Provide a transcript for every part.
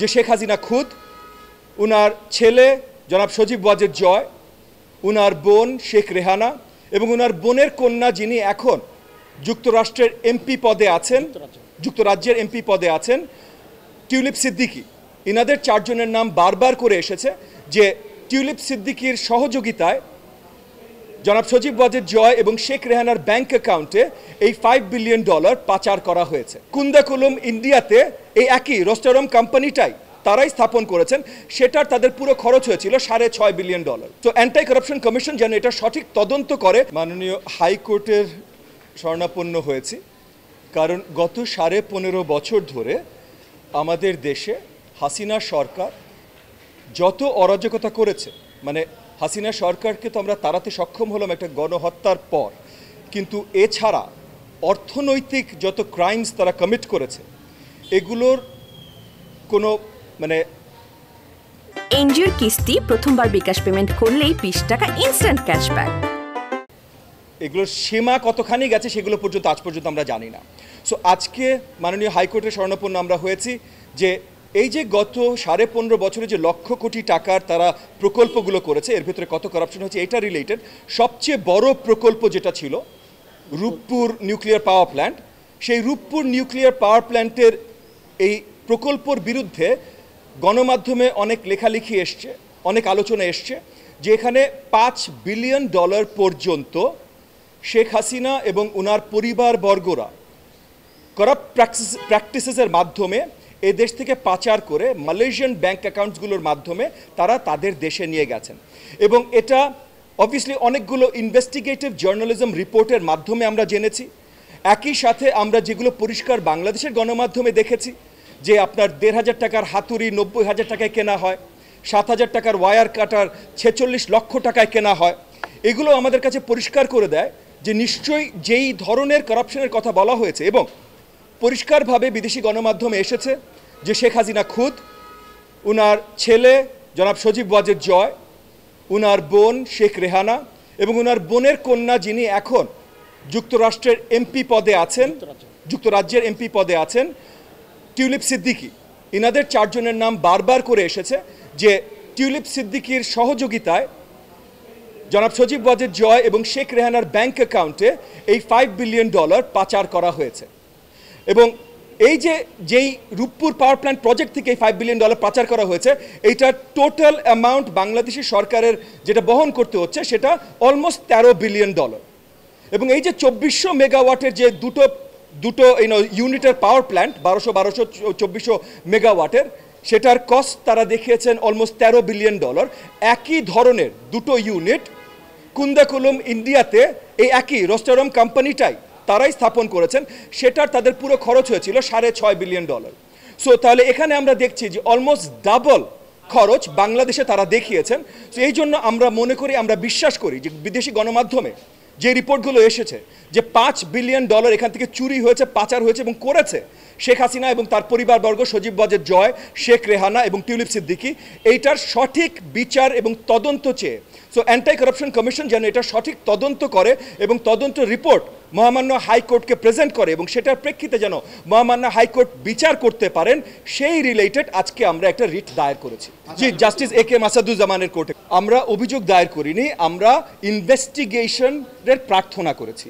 যে শেখ হাসিনা খুদ উনার ছেলে জনাব সজীব ওয়াজেদ জয় উনার বোন শেখ রেহানা এবং উনার বোনের কন্যা যিনি এখন যুক্তরাষ্ট্রের এমপি পদে আছেন যুক্তরাজ্যের এমপি পদে আছেন টিউলিপ সিদ্দিকি ইনাদের চারজনের নাম বারবার করে এসেছে যে টিউলিপ সিদ্দিকির সহযোগিতায় জনাব সজীব ওয়াজেদ জয় এবং শেখ রেহানার ব্যাংক অ্যাকাউন্টে এই ফাইভ বিলিয়ন ডলার পাচার করা হয়েছে কুন্দাকুলম ইন্ডিয়াতে এই একই রোস্টারম কোম্পানিটাই তারাই স্থাপন করেছেন সেটার তাদের পুরো খরচ হয়েছিল সাড়ে ছয় বিলিয়ন ডলার তো অ্যান্টাই করাপশন কমিশন যেন এটা সঠিক তদন্ত করে মাননীয় হাইকোর্টের স্বর্ণাপন্ন হয়েছি কারণ গত সাড়ে পনেরো বছর ধরে আমাদের দেশে হাসিনা সরকার যত অরাজকতা করেছে মানে হাসিনা সরকারকে তো আমরা তাড়াতে সক্ষম হলাম একটা গণহত্যার পর কিন্তু এছাড়া অর্থনৈতিক যত ক্রাইমস তারা কমিট করেছে এগুলোর কোনো মানে এনজিওর কিস্তি প্রথমবার বিকাশ পেমেন্ট করলেই বিশ টাকা ইনস্ট্যান্ট ক্যাশব্যাক এগুলোর সীমা কতখানি গেছে সেগুলো পর্যন্ত আজ পর্যন্ত আমরা জানি না সো আজকে মাননীয় হাইকোর্টের স্বর্ণপূর্ণ আমরা হয়েছি যে এই যে গত সাড়ে পনেরো বছরে যে লক্ষ কোটি টাকার তারা প্রকল্পগুলো করেছে এর ভিতরে কত করাপশন হয়েছে এটা রিলেটেড সবচেয়ে বড় প্রকল্প যেটা ছিল রূপপুর নিউক্লিয়ার পাওয়ার প্ল্যান্ট সেই রূপপুর নিউক্লিয়ার পাওয়ার প্ল্যান্টের এই প্রকল্পর বিরুদ্ধে গণমাধ্যমে অনেক লেখালেখি এসছে অনেক আলোচনা এসছে যে এখানে পাঁচ বিলিয়ন ডলার পর্যন্ত শেখ হাসিনা এবং উনার বর্গরা করাপ্ট প্র্যাকটিসেসের মাধ্যমে এ দেশ থেকে পাচার করে মালয়েশিয়ান ব্যাঙ্ক অ্যাকাউন্টসগুলোর মাধ্যমে তারা তাদের দেশে নিয়ে গেছেন এবং এটা অবভিয়াসলি অনেকগুলো ইনভেস্টিগেটিভ জার্নালিজম রিপোর্টের মাধ্যমে আমরা জেনেছি একই সাথে আমরা যেগুলো পরিষ্কার বাংলাদেশের গণমাধ্যমে দেখেছি যে আপনার দেড় হাজার টাকার হাতুড়ি নব্বই হাজার টাকায় কেনা হয় সাত হাজার টাকার ওয়ার কাটার ছেচল্লিশ লক্ষ টাকায় কেনা হয় এগুলো আমাদের কাছে পরিষ্কার করে দেয় যে নিশ্চয়ই যেই ধরনের করাপশনের কথা বলা হয়েছে এবং পরিষ্কারভাবে বিদেশি গণমাধ্যমে এসেছে যে শেখ হাসিনা খুদ উনার ছেলে জনাব সজীব ওয়াজের জয় উনার বোন শেখ রেহানা এবং উনার বোনের কন্যা যিনি এখন যুক্তরাষ্ট্রের এমপি পদে আছেন যুক্তরাজ্যের এমপি পদে আছেন টিউলিপ সিদ্দিকি ইনাদের চারজনের নাম বারবার করে এসেছে যে টিউলিপ সিদ্দিকির সহযোগিতায় জনাব সজীব ওয়াজের জয় এবং শেখ রেহানার ব্যাংক অ্যাকাউন্টে এই ফাইভ বিলিয়ন ডলার পাচার করা হয়েছে এবং এই যে যেই রূপপুর পাওয়ার প্ল্যান্ট প্রজেক্ট থেকে এই ফাইভ বিলিয়ন ডলার পাচার করা হয়েছে এইটার টোটাল অ্যামাউন্ট বাংলাদেশি সরকারের যেটা বহন করতে হচ্ছে সেটা অলমোস্ট তেরো বিলিয়ন ডলার এবং এই যে চব্বিশশো মেগাওয়াটের যে দুটো দুটো ইউনো ইউনিটের পাওয়ার প্ল্যান্ট বারোশো বারোশো চব্বিশশো মেগাওয়াটের সেটার কস্ট তারা দেখিয়েছেন অলমোস্ট তেরো বিলিয়ন ডলার একই ধরনের দুটো ইউনিট কুন্দাকুলম ইন্ডিয়াতে এই একই রোস্টারম কোম্পানিটাই তারাই স্থাপন করেছেন সেটার তাদের পুরো খরচ হয়েছিল সাড়ে ছয় বিলিয়ন ডলার সো তাহলে এখানে আমরা দেখছি যে অলমোস্ট ডাবল খরচ বাংলাদেশে তারা দেখিয়েছেন তো এই জন্য আমরা মনে করি আমরা বিশ্বাস করি যে বিদেশি গণমাধ্যমে যে রিপোর্টগুলো এসেছে যে পাঁচ বিলিয়ন ডলার এখান থেকে চুরি হয়েছে পাচার হয়েছে এবং করেছে শেখ হাসিনা এবং তার পরিবারবর্গ সজীব বজের জয় শেখ রেহানা এবং টিউলিপ সিদ্দিকি এইটার সঠিক বিচার এবং তদন্ত চেয়ে সো অ্যান্টাই করাপশন কমিশন যেন এটা সঠিক তদন্ত করে এবং তদন্ত রিপোর্ট মহামান্য হাইকোর্টকে প্রেজেন্ট করে এবং সেটার প্রেক্ষিতে যেন মহামান্য হাইকোর্ট বিচার করতে পারেন সেই রিলেটেড আজকে আমরা একটা রিট দায়ের করেছি জি জাস্টিস এ কে মাসাদুজ্জামানের কোর্টে আমরা অভিযোগ দায়ের করিনি আমরা ইনভেস্টিগেশনের প্রার্থনা করেছি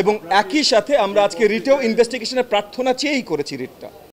এবং একই সাথে আমরা আজকে রিটেও ইনভেস্টিগেশনের প্রার্থনা চেয়েই করেছি রিটটা